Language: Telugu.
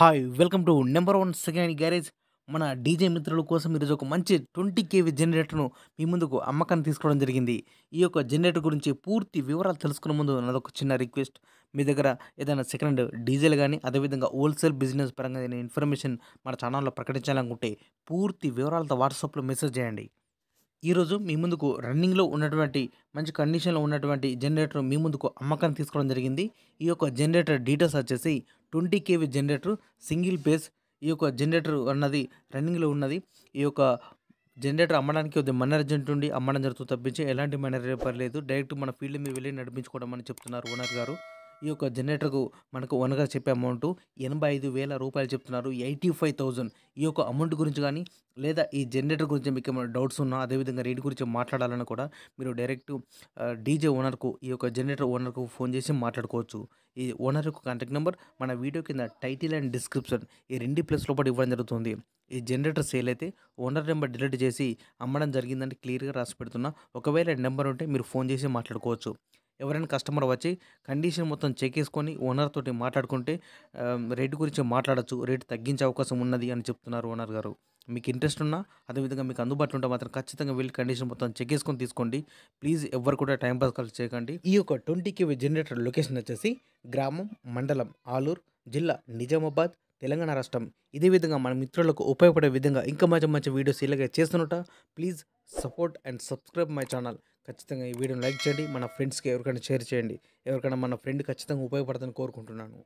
hi welcome to number one second garage మన డీజే మిత్రుల కోసం ఈరోజు ఒక మంచి ట్వంటీ కేవీ జనరేటర్ను మీ ముందుకు అమ్మకాన్ని తీసుకోవడం జరిగింది ఈ యొక్క జనరేటర్ గురించి పూర్తి వివరాలు తెలుసుకునే ముందు నాదొక చిన్న రిక్వెస్ట్ మీ దగ్గర ఏదైనా సెకండ్ డీజిల్ కానీ అదేవిధంగా హోల్సేల్ బిజినెస్ పరంగా ఏదైనా ఇన్ఫర్మేషన్ మన ఛానల్లో ప్రకటించాలనుకుంటే పూర్తి వివరాలతో వాట్సాప్లో మెసేజ్ చేయండి ఈరోజు మీ ముందుకు రన్నింగ్లో ఉన్నటువంటి మంచి కండిషన్లో ఉన్నటువంటి జనరేటర్ మీ ముందుకు అమ్మకాన్ని తీసుకోవడం జరిగింది ఈ యొక్క జనరేటర్ డీటెయిల్స్ వచ్చేసి twenty KV generator single phase ఈ యొక్క జనరేటర్ అన్నది రన్నింగ్లో ఉన్నది ఈ యొక్క జనరేటర్ అమ్మడానికి వద్ద మన్నర్ అర్జెంట్ ఉండి అమ్మడం జరుగుతుంది తప్పించి ఎలాంటి మన్నర్ పర్లేదు డైరెక్ట్ మన ఫీల్డ్ మీద వెళ్ళి నడిపించుకోవడం అని చెప్తున్నారు ఓనర్ గారు ఈ యొక్క జనరేటర్కు మనకు ఓనర్గా చెప్పే అమౌంట్ ఎనభై ఐదు వేల రూపాయలు చెప్తున్నారు ఎయిటీ ఫైవ్ థౌజండ్ ఈ యొక్క అమౌంట్ గురించి కానీ లేదా ఈ జనరేటర్ గురించి మీకు ఏమైనా డౌట్స్ ఉన్నా అదేవిధంగా రేటు గురించి మాట్లాడాలన్నా కూడా మీరు డైరెక్ట్ డీజే ఓనర్కు ఈ యొక్క జనరేటర్ ఓనర్కు ఫోన్ చేసి మాట్లాడుకోవచ్చు ఈ ఓనర్ యొక్క కాంటాక్ట్ నెంబర్ మన వీడియో కింద టైటిల్ అండ్ డిస్క్రిప్షన్ ఈ రెండు ప్లేస్ లోపల ఇవ్వడం జరుగుతుంది ఈ జనరేటర్ సేల్ అయితే ఓనర్ నెంబర్ డిలీట్ చేసి అమ్మడం జరిగిందని క్లియర్గా రాసి పెడుతున్నా ఒకవేళ నెంబర్ ఉంటే మీరు ఫోన్ చేసి మాట్లాడుకోవచ్చు ఎవరైనా కస్టమర్ వచ్చి కండిషన్ మొత్తం చెక్ చేసుకొని ఓనర్ తోటి మాట్లాడుకుంటే రేటు గురించి మాట్లాడచ్చు రేటు తగ్గించే అవకాశం ఉన్నది అని చెప్తున్నారు ఓనర్ గారు మీకు ఇంట్రెస్ట్ ఉన్నా అదేవిధంగా మీకు అందుబాటులో ఉంటే మాత్రం ఖచ్చితంగా వెళ్ళి కండిషన్ మొత్తం చెక్ చేసుకొని తీసుకోండి ప్లీజ్ ఎవరు కూడా టైం పాస్ కాల్ చేయకండి ఈ యొక్క ట్వంటీ కేవీ జనరేటర్ లొకేషన్ వచ్చేసి గ్రామం మండలం ఆలూరు జిల్లా నిజామాబాద్ తెలంగాణ రాష్ట్రం ఇదే విధంగా మన మిత్రులకు ఉపయోగపడే విధంగా ఇంకా మంచి మంచి వీడియోస్ ఇలాగే చేస్తున్నట please support and subscribe my channel ఖచ్చితంగా ఈ వీడియోని లైక్ చేయండి మన ఫ్రెండ్స్కి ఎవరికైనా షేర్ చేయండి ఎవరికైనా మన ఫ్రెండ్ ఖచ్చితంగా ఉపయోగపడదని కోరుకుంటున్నాను